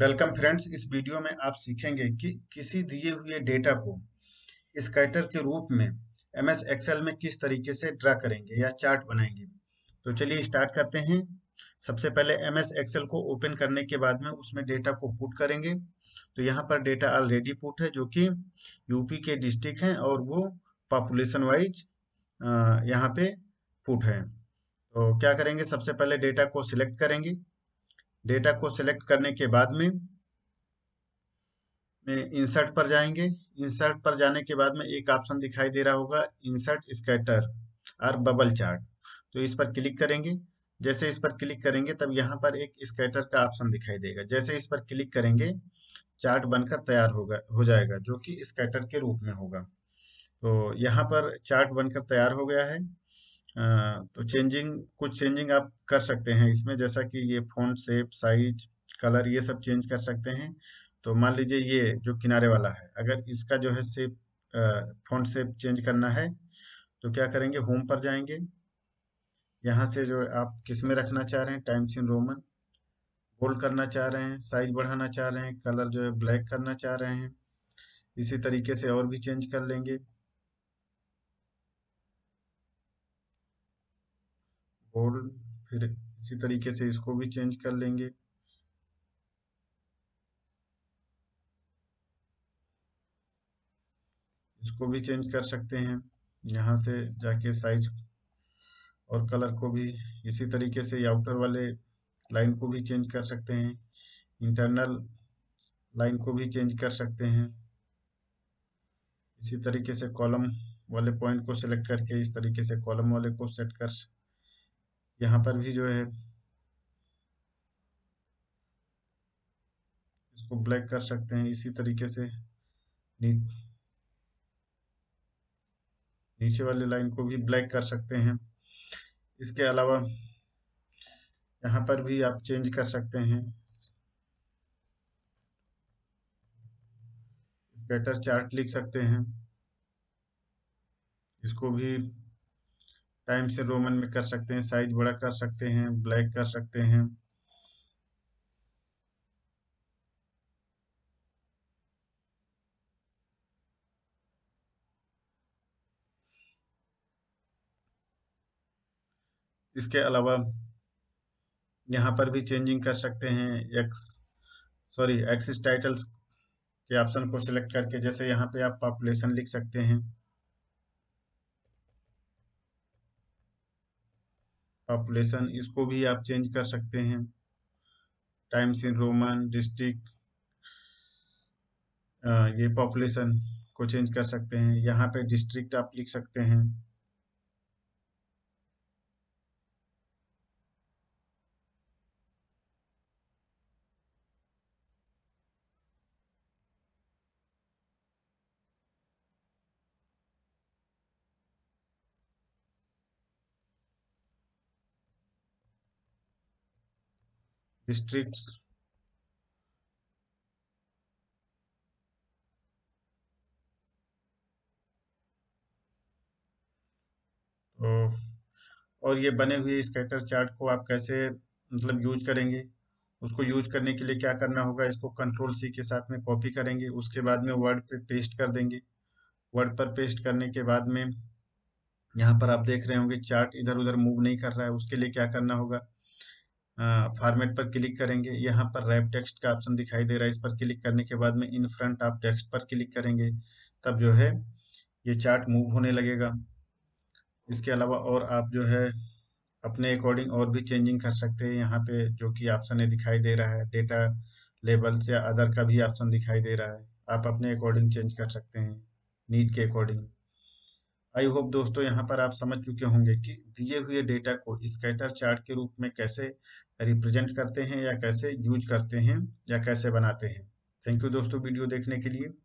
welcome friends इस video में आप सीखेंगे कि किसी दिए हुए डेटा को स्कैटर के रूप में एम एस एक्सएल में किस तरीके से ड्रा करेंगे या चार्ट बनाएंगे तो चलिए स्टार्ट करते हैं सबसे पहले एम एस एक्सएल को ओपन करने के बाद में उसमें डेटा को पुट करेंगे तो यहाँ पर डेटा ऑलरेडी पुट है जो कि यूपी के डिस्ट्रिक्ट हैं और वो पॉपुलेशन वाइज यहाँ पे पुट है तो क्या करेंगे सबसे पहले डेटा को सिलेक्ट करेंगे डेटा को सिलेक्ट करने के बाद में में इंसर्ट पर जाएंगे इंसर्ट पर जाने के बाद में एक ऑप्शन दिखाई दे रहा होगा इंसर्ट स्कैटर और बबल चार्ट तो इस पर क्लिक करेंगे जैसे इस पर क्लिक करेंगे तब यहाँ पर एक स्कैटर का ऑप्शन दिखाई देगा जैसे इस पर क्लिक करेंगे चार्ट बनकर तैयार होगा हो जाएगा जो कि स्कैटर के रूप में होगा तो यहाँ पर चार्ट बनकर तैयार हो गया है तो चेंजिंग कुछ चेंजिंग आप कर सकते हैं इसमें जैसा कि ये फोन सेप साइज कलर ये सब चेंज कर सकते हैं तो मान लीजिए ये जो किनारे वाला है अगर इसका जो है सेप फोन सेप चेंज करना है तो क्या करेंगे होम पर जाएंगे यहाँ से जो आप किस में रखना चाह रहे हैं टाइम्स इन रोमन बोल्ड करना चाह रहे हैं साइज बढ़ाना चाह रहे हैं कलर जो है ब्लैक करना चाह रहे हैं इसी तरीके से और भी चेंज कर लेंगे होल्ड फिर इसी तरीके से इसको भी चेंज कर लेंगे इसको भी चेंज कर सकते हैं यहाँ से जाके साइज और कलर को भी इसी तरीके से आउटर वाले लाइन को भी चेंज कर सकते हैं इंटरनल लाइन को भी चेंज कर सकते हैं इसी तरीके से कॉलम वाले पॉइंट को सिलेक्ट करके इस तरीके से कॉलम वाले को सेट कर यहाँ पर भी जो है इसको ब्लैक कर सकते हैं इसी तरीके से नी, नीचे वाले लाइन को भी ब्लैक कर सकते हैं इसके अलावा यहाँ पर भी आप चेंज कर सकते हैं स्केटर चार्ट लिख सकते हैं इसको भी टाइम से रोमन में कर सकते हैं साइज बड़ा कर सकते हैं ब्लैक कर सकते हैं इसके अलावा यहाँ पर भी चेंजिंग कर सकते हैं एक्स सॉरी एक्सिस टाइटल्स के ऑप्शन को सिलेक्ट करके जैसे यहाँ पे आप पॉपुलेशन लिख सकते हैं पॉपुलेशन इसको भी आप चेंज कर सकते हैं टाइम्स इन रोमन डिस्ट्रिक्ट ये पॉपुलेशन को चेंज कर सकते हैं यहाँ पे डिस्ट्रिक्ट आप लिख सकते हैं districts तो और ये बने हुए स्कैटर चार्ट को आप कैसे मतलब यूज करेंगे उसको यूज करने के लिए क्या करना होगा इसको कंट्रोल सी के साथ में कॉपी करेंगे उसके बाद में वर्ड पे पेस्ट कर देंगे वर्ड पर पेस्ट करने के बाद में यहाँ पर आप देख रहे होंगे चार्ट इधर उधर मूव नहीं कर रहा है उसके लिए क्या करना होगा फॉर्मेट पर क्लिक करेंगे यहाँ पर रैप टेक्स्ट का ऑप्शन दिखाई दे रहा है इस पर क्लिक करने के बाद में इन फ्रंट आप टेक्स्ट पर क्लिक करेंगे तब जो है ये चार्ट मूव होने लगेगा इसके अलावा और आप जो है अपने अकॉर्डिंग और भी चेंजिंग कर सकते हैं यहाँ पे जो कि ऑप्शन है दिखाई दे रहा है डेटा लेबल्स या अदर का भी ऑप्शन दिखाई दे रहा है आप अपने अकॉर्डिंग चेंज कर सकते हैं नीड के अकॉर्डिंग आई होप दोस्तों यहाँ पर आप समझ चुके होंगे कि दिए हुए डेटा को स्कैटर चार्ट के रूप में कैसे रिप्रेजेंट करते हैं या कैसे यूज करते हैं या कैसे बनाते हैं थैंक यू दोस्तों वीडियो देखने के लिए